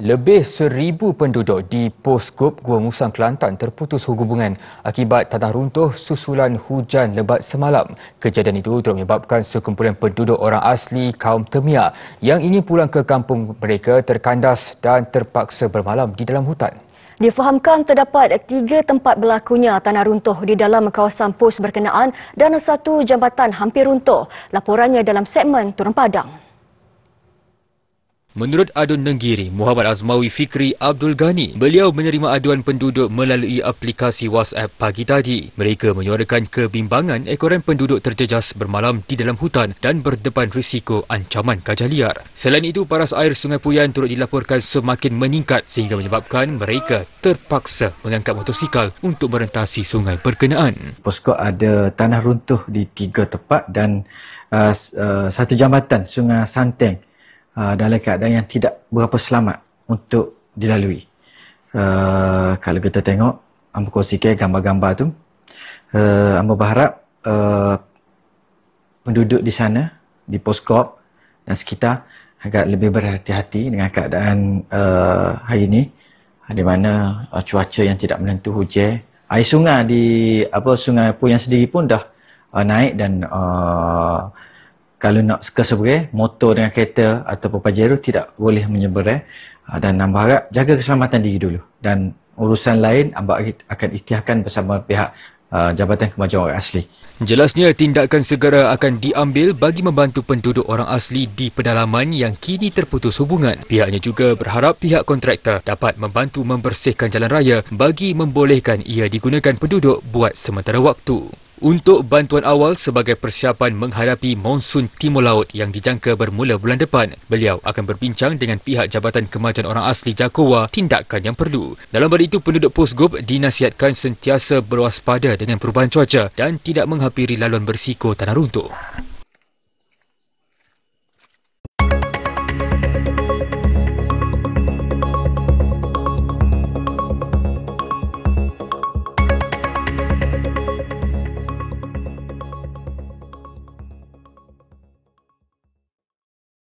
Lebih seribu penduduk di Poskop Gua Musang Kelantan terputus hubungan akibat tanah runtuh susulan hujan lebat semalam. Kejadian itu telah menyebabkan sekumpulan penduduk orang asli kaum Temia yang ingin pulang ke kampung mereka terkandas dan terpaksa bermalam di dalam hutan. Difahamkan terdapat tiga tempat berlakunya tanah runtuh di dalam kawasan pos berkenaan dan satu jambatan hampir runtuh. Laporannya dalam segmen Turun Padang. Menurut adun negeri Muhammad Azmawi Fikri Abdul Ghani, beliau menerima aduan penduduk melalui aplikasi WhatsApp pagi tadi. Mereka menyuarakan kebimbangan ekoran penduduk terjejas bermalam di dalam hutan dan berdepan risiko ancaman gajah liar. Selain itu, paras air Sungai Puyan turut dilaporkan semakin meningkat sehingga menyebabkan mereka terpaksa mengangkat motosikal untuk merentasi sungai berkenaan. Posko ada tanah runtuh di tiga tempat dan uh, uh, satu jambatan Sungai Santeng. Ah, dalam keadaan yang tidak berapa selamat untuk dilalui. Uh, kalau kita tengok, Ambo kongsikan gambar-gambar tu. Uh, ah, Ambo berharap uh, penduduk di sana, di poskop dan sekitar agak lebih berhati-hati dengan keadaan uh, hari ini di mana uh, cuaca yang tidak menentu hujan air sungai di apa sungai pun yang sendiri pun dah uh, naik dan uh, kalau nak suka sebagai motor dengan kereta ataupun Pajero tidak boleh menyeberang eh? Ah, dan nama harap jaga keselamatan diri dulu dan urusan lain abah akan istiharkan bersama pihak uh, Jabatan Kemajuan Orang Asli. Jelasnya tindakan segera akan diambil bagi membantu penduduk orang asli di pedalaman yang kini terputus hubungan. Pihaknya juga berharap pihak kontraktor dapat membantu membersihkan jalan raya bagi membolehkan ia digunakan penduduk buat sementara waktu. Untuk bantuan awal sebagai persiapan menghadapi monsun timur laut yang dijangka bermula bulan depan, beliau akan berbincang dengan pihak Jabatan Kemajuan Orang Asli Jakowa tindakan yang perlu. Dalam hal itu, penduduk Posgub dinasihatkan sentiasa berwaspada dengan perubahan cuaca dan tidak menghampiri laluan bersiko tanah runtuh.